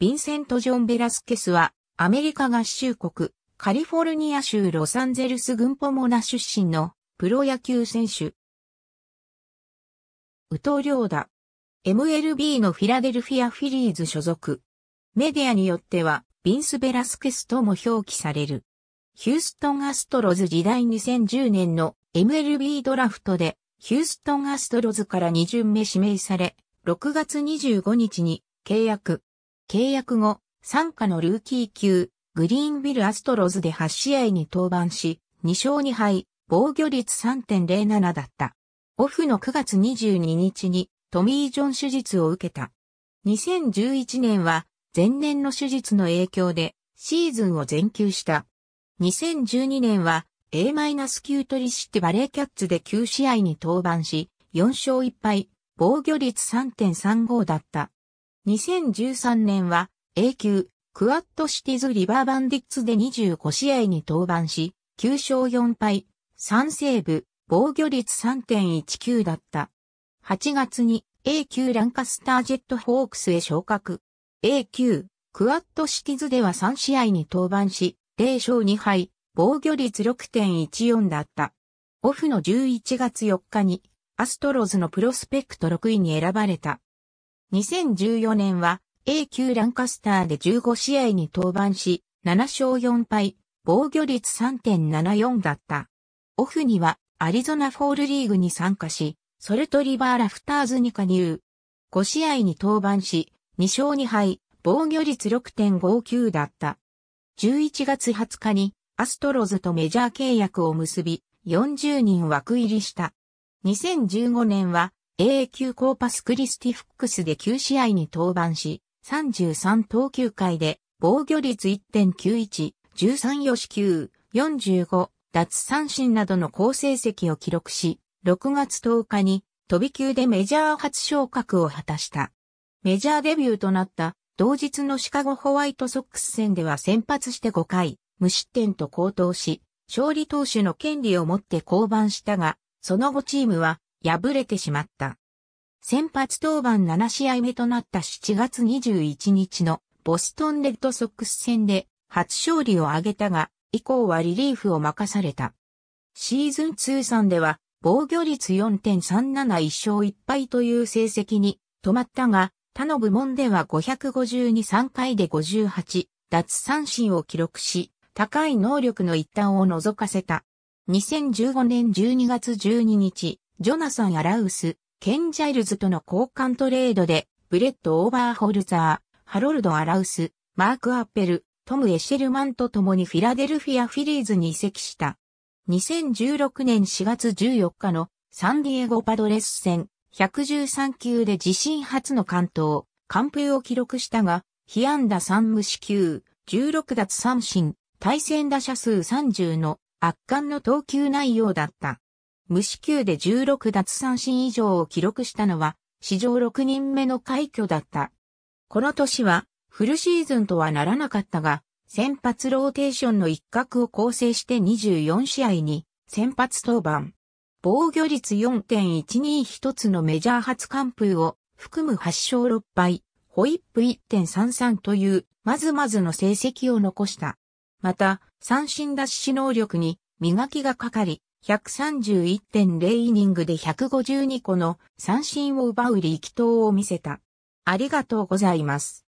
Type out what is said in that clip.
ヴィンセント・ジョン・ベラスケスは、アメリカ合衆国、カリフォルニア州ロサンゼルス軍ポモナ出身のプロ野球選手。宇藤良だ。MLB のフィラデルフィア・フィリーズ所属。メディアによっては、ビンス・ベラスケスとも表記される。ヒューストン・アストロズ時代2010年の MLB ドラフトで、ヒューストン・アストロズから2巡目指名され、6月25日に契約。契約後、参加のルーキー級、グリーンビルアストロズで8試合に登板し、2勝2敗、防御率3.07だった。オフの9月22日にトミー・ジョン手術を受けた。2011年は前年の手術の影響でシーズンを全休した。2012年は A-9 トリシテバレーキャッツで9試合に登板し、4勝1敗、防御率3.35だった。2013年は A 級クワットシティズ・リバーバンディッツで25試合に登板し、9勝4敗、3セーブ、防御率3.19だった。8月に A 級ランカスタージェットホークスへ昇格。A 級クワットシティズでは3試合に登板し、0勝2敗、防御率6.14だった。オフの11月4日にアストロズのプロスペクト6位に選ばれた。2014年は A 級ランカスターで15試合に登板し、7勝4敗、防御率3.74だった。オフにはアリゾナフォールリーグに参加し、ソルトリバーラフターズに加入。5試合に登板し、2勝2敗、防御率6.59だった。11月20日にアストロズとメジャー契約を結び、40人枠入りした。2015年は AA 級コーパスクリスティフックスで9試合に登板し、33投球回で防御率1.91、13四死球、45、奪三振などの好成績を記録し、6月10日に飛び級でメジャー初昇格を果たした。メジャーデビューとなった同日のシカゴホワイトソックス戦では先発して5回、無失点と高騰し、勝利投手の権利を持って降板したが、その後チームは敗れてしまった。先発登板7試合目となった7月21日のボストンレッドソックス戦で初勝利を挙げたが、以降はリリーフを任された。シーズン通算では防御率4.371勝1敗という成績に止まったが、他の部門では552-3回で58、脱三振を記録し、高い能力の一端を除かせた。2015年12月12日、ジョナサン・アラウス、ケン・ジャイルズとの交換トレードで、ブレッド・オーバーホルザー、ハロルド・アラウス、マーク・アッペル、トム・エシェルマンと共にフィラデルフィア・フィリーズに移籍した。2016年4月14日のサンディエゴ・パドレス戦、113球で自身初の関東、完封を記録したが、被安打3無四球、16奪三振、対戦打者数30の圧巻の投球内容だった。無四球で16奪三振以上を記録したのは、史上6人目の快挙だった。この年は、フルシーズンとはならなかったが、先発ローテーションの一角を構成して24試合に、先発登板。防御率4.121つのメジャー初完封を含む8勝6敗、ホイップ1.33という、まずまずの成績を残した。また、三振脱出能力に磨きがかかり、131.0イニングで152個の三振を奪う力投を見せた。ありがとうございます。